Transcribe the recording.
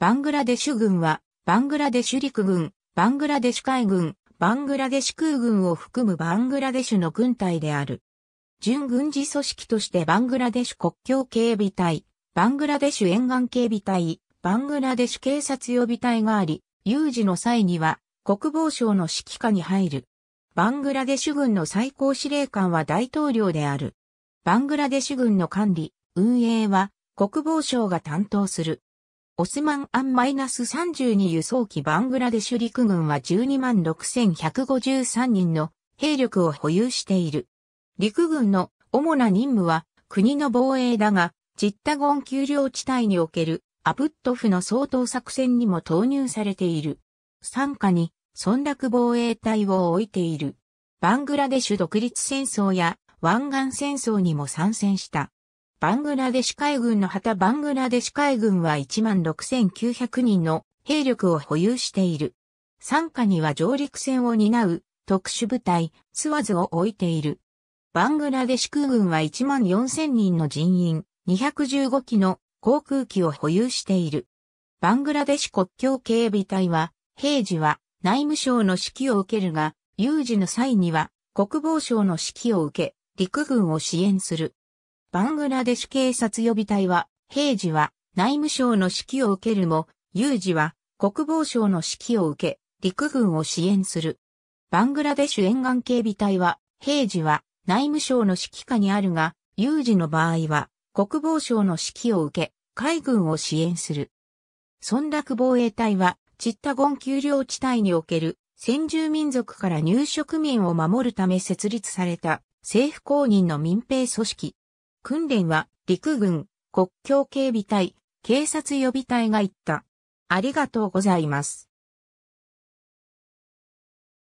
バングラデシュ軍は、バングラデシュ陸軍、バングラデシュ海軍、バングラデシュ空軍を含むバングラデシュの軍隊である。準軍事組織としてバングラデシュ国境警備隊、バングラデシュ沿岸警備隊、バングラデシュ警察予備隊があり、有事の際には国防省の指揮下に入る。バングラデシュ軍の最高司令官は大統領である。バングラデシュ軍の管理、運営は国防省が担当する。オスマンアンマイナス -32 輸送機バングラデシュ陸軍は12万6153人の兵力を保有している。陸軍の主な任務は国の防衛だが、チッタゴン丘陵地帯におけるアプットフの総統作戦にも投入されている。参加に村落防衛隊を置いている。バングラデシュ独立戦争や湾岸戦争にも参戦した。バングラデシュ海軍の旗バングラデシュ海軍は16,900人の兵力を保有している。参加には上陸船を担う特殊部隊、スワズを置いている。バングラデシュ空軍は14,000人の人員、215機の航空機を保有している。バングラデシュ国境警備隊は、平時は内務省の指揮を受けるが、有事の際には国防省の指揮を受け、陸軍を支援する。バングラデシュ警察予備隊は、平時は内務省の指揮を受けるも、有事は国防省の指揮を受け、陸軍を支援する。バングラデシュ沿岸警備隊は、平時は内務省の指揮下にあるが、有事の場合は国防省の指揮を受け、海軍を支援する。村落防衛隊は、チッタゴン丘陵地帯における先住民族から入植民を守るため設立された政府公認の民兵組織、訓練は陸軍、国境警備隊、警察予備隊が行った。ありがとうございます。